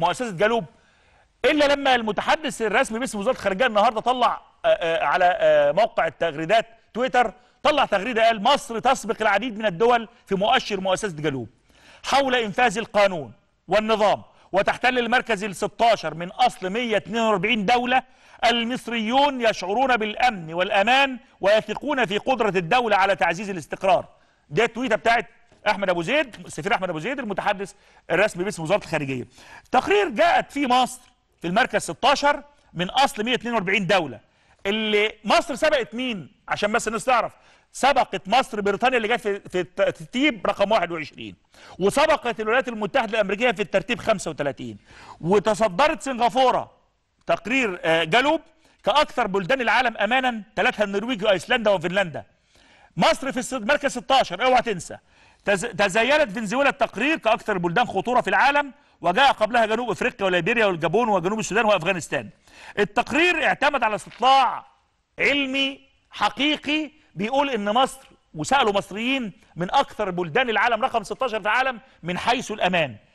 مؤسسه جالوب الا لما المتحدث الرسمي باسم وزاره الخارجيه النهارده طلع آه، آه، على آه، موقع التغريدات تويتر طلع تغريده قال مصر تسبق العديد من الدول في مؤشر مؤسسه جالوب حول انفاذ القانون والنظام وتحتل المركز ال 16 من اصل 142 دوله المصريون يشعرون بالامن والامان ويثقون في قدره الدوله على تعزيز الاستقرار ده تويته بتاعت احمد ابو زيد السفير احمد ابو زيد المتحدث الرسمي باسم وزاره الخارجيه تقرير جاءت فيه مصر في المركز 16 من اصل 142 دوله اللي مصر سبقت مين عشان بس الناس تعرف سبقت مصر بريطانيا اللي جت في الترتيب رقم 21 وسبقت الولايات المتحده الامريكيه في الترتيب 35 وتصدرت سنغافوره تقرير آه، جالوب كاكثر بلدان العالم امانا ثلاثه النرويج وايسلندا وفنلندا مصر في المركز 16 اوعى تنسى تزايلت فنزويلا التقرير كأكثر البلدان خطورة في العالم وجاء قبلها جنوب افريقيا وليبيريا والجابون وجنوب السودان وافغانستان التقرير اعتمد على استطلاع علمي حقيقي بيقول ان مصر وسالوا مصريين من اكثر بلدان العالم رقم 16 في العالم من حيث الامان